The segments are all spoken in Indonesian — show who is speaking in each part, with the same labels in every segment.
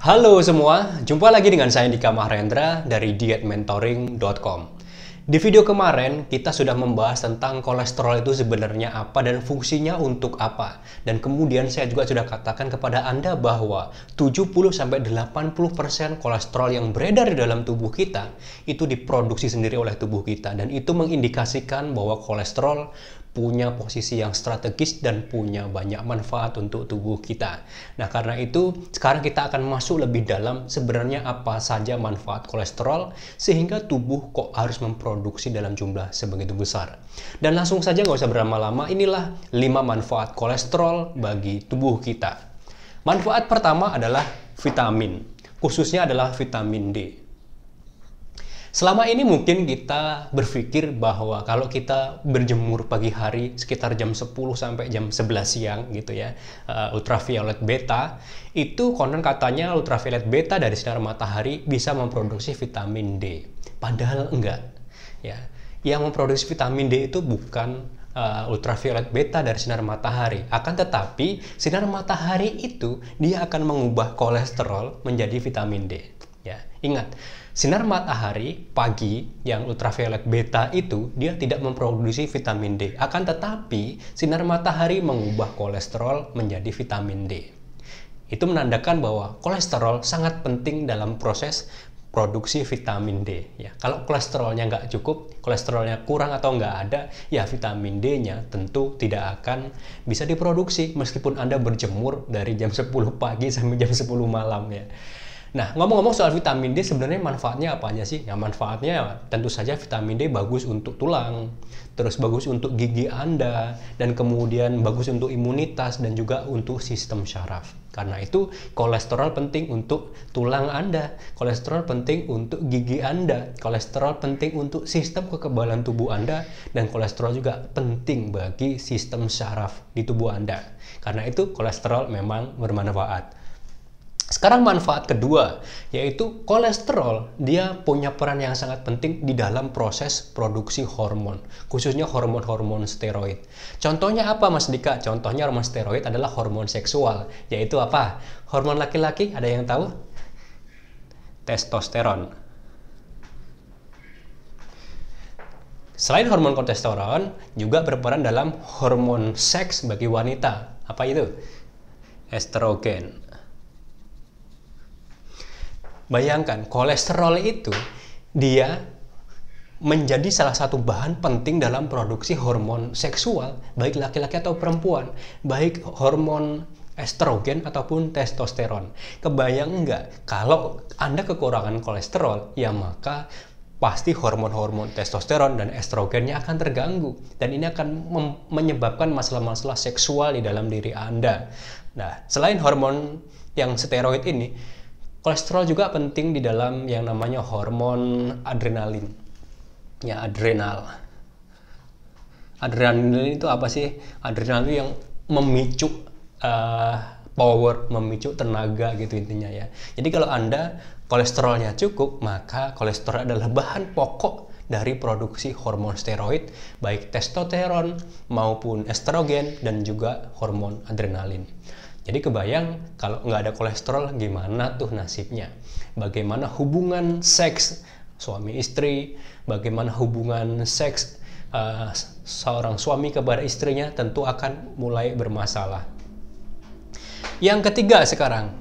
Speaker 1: Halo semua, jumpa lagi dengan saya Dika Mahrendra dari dietmentoring.com. Di video kemarin kita sudah membahas tentang kolesterol itu sebenarnya apa dan fungsinya untuk apa. Dan kemudian saya juga sudah katakan kepada Anda bahwa 70-80% kolesterol yang beredar di dalam tubuh kita itu diproduksi sendiri oleh tubuh kita dan itu mengindikasikan bahwa kolesterol punya posisi yang strategis dan punya banyak manfaat untuk tubuh kita. Nah, karena itu sekarang kita akan masuk lebih dalam sebenarnya apa saja manfaat kolesterol sehingga tubuh kok harus memproduksi dalam jumlah sebegitu besar. Dan langsung saja nggak usah berlama-lama, inilah 5 manfaat kolesterol bagi tubuh kita. Manfaat pertama adalah vitamin, khususnya adalah vitamin D. Selama ini mungkin kita berpikir bahwa kalau kita berjemur pagi hari sekitar jam 10 sampai jam 11 siang gitu ya, uh, ultraviolet beta, itu konon katanya ultraviolet beta dari sinar matahari bisa memproduksi vitamin D. Padahal enggak. Ya. Yang memproduksi vitamin D itu bukan uh, ultraviolet beta dari sinar matahari. Akan tetapi, sinar matahari itu dia akan mengubah kolesterol menjadi vitamin D. Ya, ingat Sinar matahari pagi yang ultraviolet beta itu dia tidak memproduksi vitamin D. Akan tetapi, sinar matahari mengubah kolesterol menjadi vitamin D. Itu menandakan bahwa kolesterol sangat penting dalam proses produksi vitamin D. Ya, kalau kolesterolnya nggak cukup, kolesterolnya kurang atau nggak ada, ya vitamin D-nya tentu tidak akan bisa diproduksi meskipun Anda berjemur dari jam 10 pagi sampai jam 10 malam ya. Nah, ngomong-ngomong soal vitamin D, sebenarnya manfaatnya apa aja sih? Ya, manfaatnya tentu saja vitamin D bagus untuk tulang, terus bagus untuk gigi Anda, dan kemudian bagus untuk imunitas dan juga untuk sistem syaraf. Karena itu, kolesterol penting untuk tulang Anda, kolesterol penting untuk gigi Anda, kolesterol penting untuk sistem kekebalan tubuh Anda, dan kolesterol juga penting bagi sistem syaraf di tubuh Anda. Karena itu, kolesterol memang bermanfaat. Sekarang manfaat kedua, yaitu kolesterol, dia punya peran yang sangat penting di dalam proses produksi hormon, khususnya hormon-hormon steroid. Contohnya apa Mas Dika? Contohnya hormon steroid adalah hormon seksual, yaitu apa? Hormon laki-laki, ada yang tahu? Testosteron. Selain hormon testosteron, juga berperan dalam hormon seks bagi wanita. Apa itu? Estrogen. Bayangkan kolesterol itu dia menjadi salah satu bahan penting dalam produksi hormon seksual baik laki-laki atau perempuan, baik hormon estrogen ataupun testosteron. Kebayang enggak? kalau Anda kekurangan kolesterol, ya maka pasti hormon-hormon testosteron dan estrogennya akan terganggu dan ini akan menyebabkan masalah-masalah seksual di dalam diri Anda. Nah, selain hormon yang steroid ini, Kolesterol juga penting di dalam yang namanya hormon adrenalin. Ya, adrenal. Adrenalin itu apa sih? Adrenalin itu yang memicu uh, power, memicu tenaga gitu intinya ya. Jadi kalau Anda kolesterolnya cukup, maka kolesterol adalah bahan pokok dari produksi hormon steroid, baik testosteron maupun estrogen dan juga hormon adrenalin. Jadi kebayang kalau nggak ada kolesterol gimana tuh nasibnya? Bagaimana hubungan seks suami istri? Bagaimana hubungan seks uh, seorang suami kepada istrinya? Tentu akan mulai bermasalah. Yang ketiga sekarang,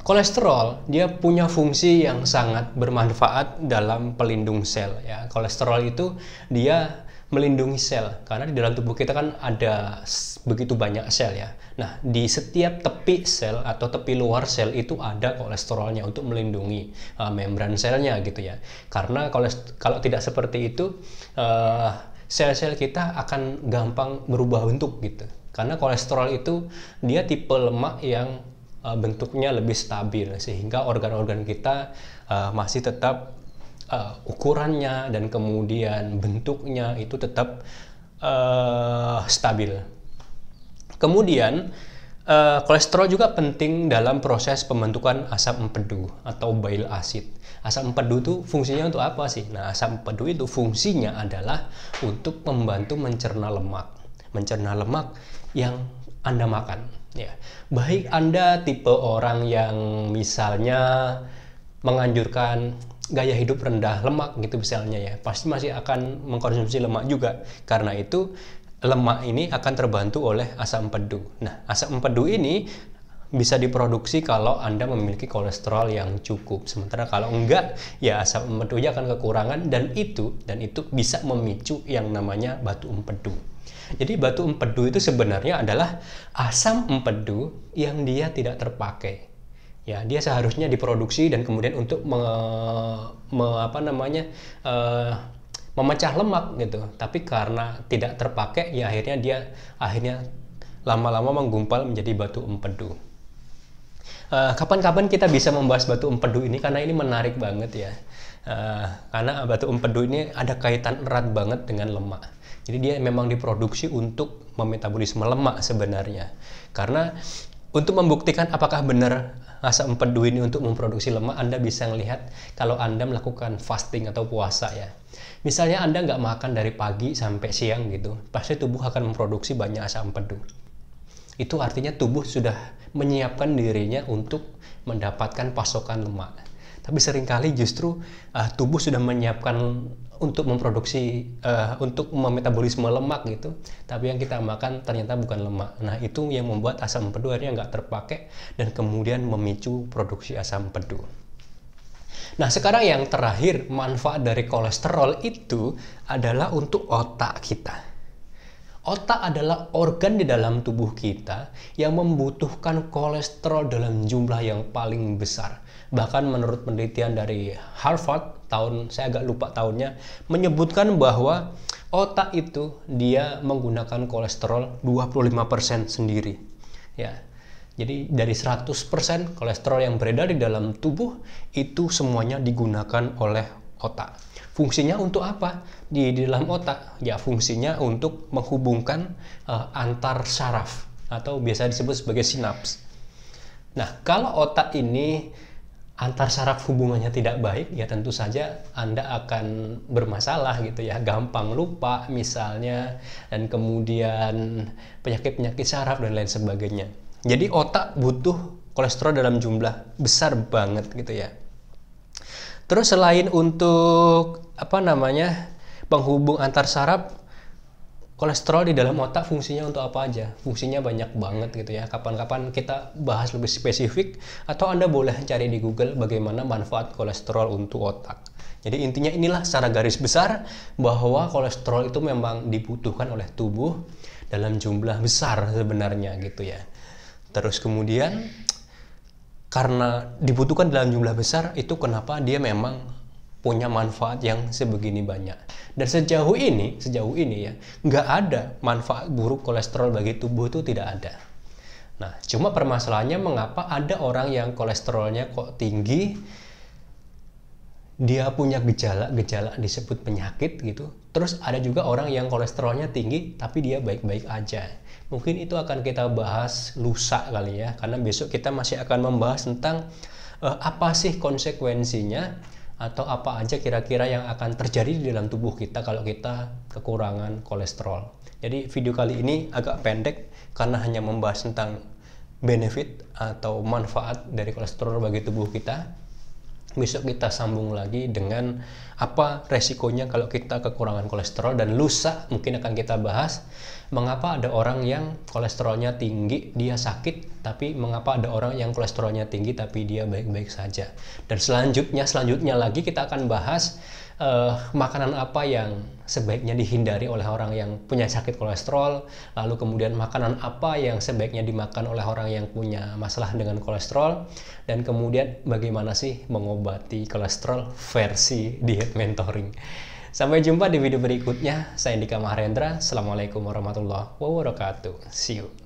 Speaker 1: kolesterol dia punya fungsi yang sangat bermanfaat dalam pelindung sel ya. Kolesterol itu dia melindungi sel karena di dalam tubuh kita kan ada begitu banyak sel ya. Nah, di setiap tepi sel atau tepi luar sel itu ada kolesterolnya untuk melindungi uh, membran selnya gitu ya. Karena kalau tidak seperti itu uh, sel-sel kita akan gampang berubah bentuk gitu. Karena kolesterol itu dia tipe lemak yang uh, bentuknya lebih stabil sehingga organ-organ kita uh, masih tetap uh, ukurannya dan kemudian bentuknya itu tetap uh, stabil. Kemudian uh, kolesterol juga penting dalam proses pembentukan asam empedu atau bile acid. Asam empedu itu fungsinya untuk apa sih? Nah, asam empedu itu fungsinya adalah untuk membantu mencerna lemak, mencerna lemak yang Anda makan ya baik anda tipe orang yang misalnya menganjurkan gaya hidup rendah lemak gitu misalnya ya pasti masih akan mengkonsumsi lemak juga karena itu lemak ini akan terbantu oleh asam empedu. nah asam empedu ini bisa diproduksi kalau Anda memiliki kolesterol yang cukup. Sementara kalau enggak, ya asam empedunya akan kekurangan dan itu dan itu bisa memicu yang namanya batu empedu. Jadi batu empedu itu sebenarnya adalah asam empedu yang dia tidak terpakai ya dia seharusnya diproduksi dan kemudian untuk me, me, apa namanya uh, memecah lemak gitu tapi karena tidak terpakai ya akhirnya dia akhirnya lama-lama menggumpal menjadi batu empedu eh, kapan-kapan uh, kita bisa membahas batu empedu ini karena ini menarik banget ya uh, karena batu empedu ini ada kaitan erat banget dengan lemak jadi dia memang diproduksi untuk memetabolisme lemak sebenarnya karena untuk membuktikan apakah benar asam empedu ini untuk memproduksi lemak, Anda bisa melihat kalau Anda melakukan fasting atau puasa ya. Misalnya Anda nggak makan dari pagi sampai siang gitu, pasti tubuh akan memproduksi banyak asam empedu. Itu artinya tubuh sudah menyiapkan dirinya untuk mendapatkan pasokan lemak tapi seringkali justru uh, tubuh sudah menyiapkan untuk memproduksi uh, untuk memetabolisme lemak gitu tapi yang kita makan ternyata bukan lemak nah itu yang membuat asam pedu akhirnya nggak terpakai dan kemudian memicu produksi asam pedu Nah, sekarang yang terakhir, manfaat dari kolesterol itu adalah untuk otak kita. Otak adalah organ di dalam tubuh kita yang membutuhkan kolesterol dalam jumlah yang paling besar. Bahkan menurut penelitian dari Harvard tahun saya agak lupa tahunnya menyebutkan bahwa otak itu dia menggunakan kolesterol 25% sendiri. Ya. Jadi dari 100% kolesterol yang beredar di dalam tubuh itu semuanya digunakan oleh otak. Fungsinya untuk apa? Di, di dalam otak ya fungsinya untuk menghubungkan uh, antar saraf atau biasa disebut sebagai sinaps. Nah, kalau otak ini antar saraf hubungannya tidak baik ya tentu saja Anda akan bermasalah gitu ya gampang lupa misalnya dan kemudian penyakit-penyakit saraf dan lain sebagainya jadi otak butuh kolesterol dalam jumlah besar banget gitu ya terus selain untuk apa namanya penghubung antar saraf kolesterol di dalam otak fungsinya untuk apa aja? Fungsinya banyak banget gitu ya. Kapan-kapan kita bahas lebih spesifik atau Anda boleh cari di Google bagaimana manfaat kolesterol untuk otak. Jadi intinya inilah secara garis besar bahwa kolesterol itu memang dibutuhkan oleh tubuh dalam jumlah besar sebenarnya gitu ya. Terus kemudian karena dibutuhkan dalam jumlah besar itu kenapa dia memang punya manfaat yang sebegini banyak. Dan sejauh ini, sejauh ini ya, nggak ada manfaat buruk kolesterol bagi tubuh itu tidak ada. Nah, cuma permasalahannya mengapa ada orang yang kolesterolnya kok tinggi, dia punya gejala-gejala disebut penyakit gitu. Terus ada juga orang yang kolesterolnya tinggi tapi dia baik-baik aja. Mungkin itu akan kita bahas lusa kali ya, karena besok kita masih akan membahas tentang eh, apa sih konsekuensinya atau apa aja kira-kira yang akan terjadi di dalam tubuh kita kalau kita kekurangan kolesterol. Jadi video kali ini agak pendek karena hanya membahas tentang benefit atau manfaat dari kolesterol bagi tubuh kita besok kita sambung lagi dengan apa resikonya kalau kita kekurangan kolesterol dan lusa mungkin akan kita bahas mengapa ada orang yang kolesterolnya tinggi dia sakit tapi mengapa ada orang yang kolesterolnya tinggi tapi dia baik-baik saja dan selanjutnya selanjutnya lagi kita akan bahas uh, makanan apa yang sebaiknya dihindari oleh orang yang punya sakit kolesterol, lalu kemudian makanan apa yang sebaiknya dimakan oleh orang yang punya masalah dengan kolesterol, dan kemudian bagaimana sih mengobati kolesterol versi diet mentoring. Sampai jumpa di video berikutnya. Saya Indika Maharendra. Assalamualaikum warahmatullahi wabarakatuh. See you.